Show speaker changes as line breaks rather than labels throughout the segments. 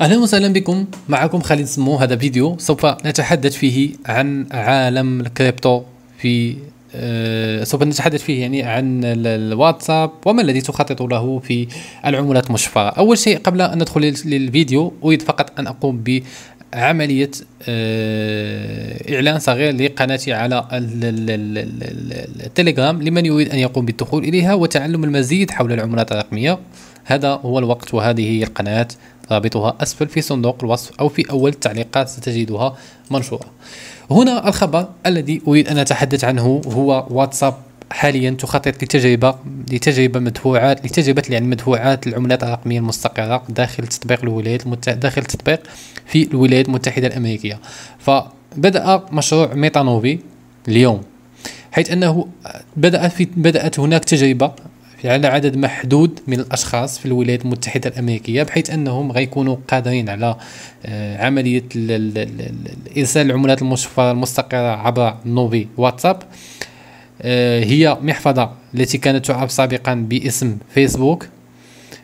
اهلا وسهلا بكم معكم خالد سمو هذا فيديو سوف نتحدث فيه عن عالم الكريبتو في أه سوف نتحدث فيه يعني عن الواتساب وما الذي تخطط له في العملات المشفرة أول شيء قبل أن ندخل للفيديو أريد فقط أن أقوم بعملية عملية آه، إعلان صغير لقناتي على التليجرام لمن يريد أن يقوم بالدخول إليها وتعلم المزيد حول العملات الرقمية هذا هو الوقت وهذه هي القناة رابطها أسفل في صندوق الوصف أو في أول التعليقات ستجدها منشورة هنا الخبر الذي أريد أن أتحدث عنه هو واتساب حاليا تخطط لتجربة لتجربة مدفوعات لتجربة يعني مدفوعات العملات الرقمية المستقرة داخل تطبيق الولايات المتحدة داخل تطبيق في الولايات المتحدة الأمريكية فبدأ مشروع ميتانوفي اليوم حيث انه بدات في بدات هناك تجربه يعني على عدد محدود من الاشخاص في الولايات المتحده الامريكيه بحيث انهم غيكونوا قادرين على آه، عمليه ارسال العملات المشفره المستقره عبر نوفي واتساب آه، هي محفظه التي كانت تعرف سابقا باسم فيسبوك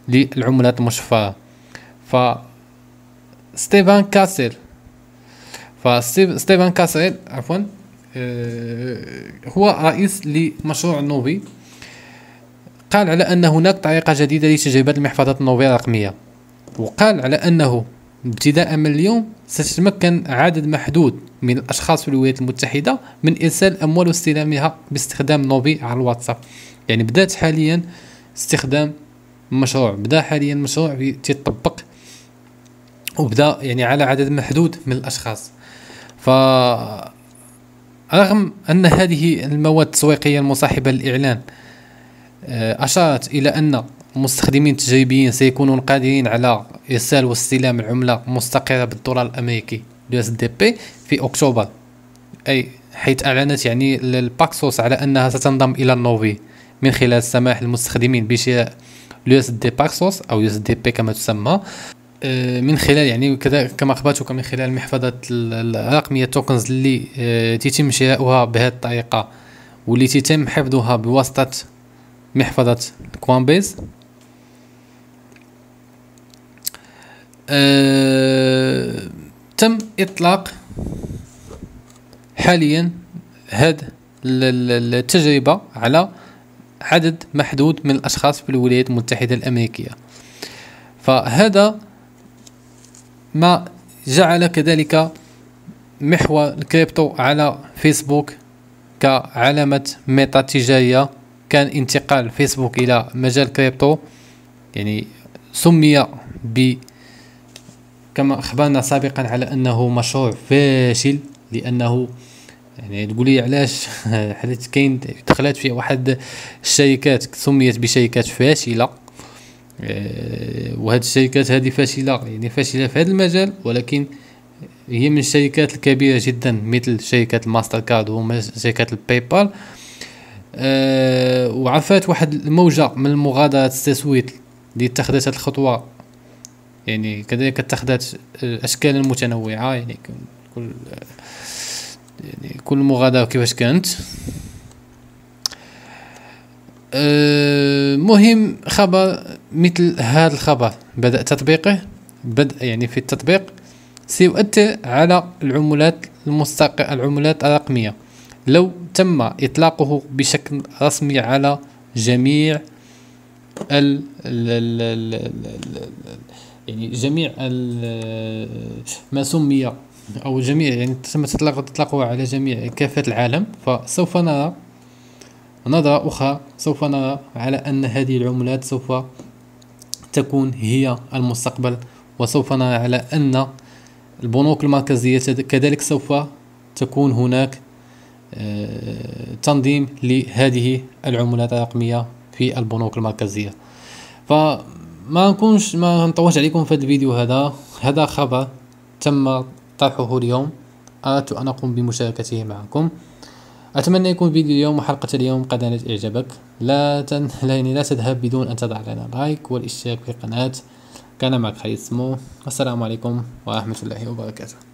للعملات المشفره ف ستيفان كاسل فستيفان كاسل عفوا آه، هو رئيس لمشروع نوفي قال على أن هناك طريقة جديدة لتجربة المحفظات النوبية الرقمية وقال على أنه ابتداء من اليوم ستتمكن عدد محدود من الأشخاص في الولايات المتحدة من إرسال اموال واستلامها باستخدام نوبي على الواتساب يعني بدأت حاليا استخدام مشروع بدا حاليا مشروع تيطبق وبدا يعني على عدد محدود من الاشخاص ف رغم ان هذه المواد التسويقيه المصاحبه للاعلان آه، أشارت إلى أن المستخدمين التجريبيين سيكونون قادرين على إرسال واستلام العملة مستقرة بالدولار الأمريكي دي اس دي بي في أكتوبر أي حيث أعلنت يعني الباكسوس على أنها ستنضم إلى النوفي من خلال سماح المستخدمين بشراء لو اس دي باكسوس أو يو اس دي بي كما تسمى آه، من خلال يعني كما اخبرتك من خلال محفظه الرقميه توكنز اللي آه، تيتم شراؤها بهذه الطريقه واللي تيتم حفظها بواسطه محفظة كوانبيز اه، تم إطلاق حاليا هذه التجربة على عدد محدود من الأشخاص في الولايات المتحدة الأمريكية فهذا ما جعل كذلك محور الكريبتو على فيسبوك كعلامة ميتا تجارية كان انتقال فيسبوك الى مجال كريبتو يعني سمي ب كما اخبرنا سابقا على انه مشروع فاشل لانه يعني تقول لي علاش حيت كاين دخلات فيه واحد الشركات سميت بشركات فاشله آه، وهذه الشركات هذه فاشله يعني فاشله في هذا المجال ولكن هي من الشركات الكبيره جدا مثل شركه الماستر كارد وشركه الباي بال آه، وعفات واحد الموجه من المغادره التسويت اللي اتخذت هذه الخطوه يعني كذلك اتخذت الاشكال المتنوعه يعني كل يعني كل مغادره كيفاش كانت آه، مهم خبر مثل هذا الخبر بدأ تطبيقه بدأ يعني في التطبيق سيؤثر على العملات المستق العملات الرقميه لو تم إطلاقه بشكل رسمي على جميع ال يعني جميع ما سمي أو جميع يعني تم إطلاقه على جميع كافة العالم فسوف نرى نظرة أخرى سوف نرى على أن هذه العملات سوف تكون هي المستقبل وسوف نرى على أن البنوك المركزية كذلك سوف تكون هناك آه، تنظيم لهذه العملات الرقميه في البنوك المركزيه فما نكونش ما نطولش عليكم في هذا الفيديو هذا هذا خبر تم طرحه اليوم اردت ان اقوم بمشاركته معكم اتمنى يكون فيديو اليوم وحلقه اليوم قد نالت اعجابك لا تن... لا, يعني لا تذهب بدون ان تضع لنا لايك والاشتراك في القناه كان معك خالد سمو والسلام عليكم ورحمه الله وبركاته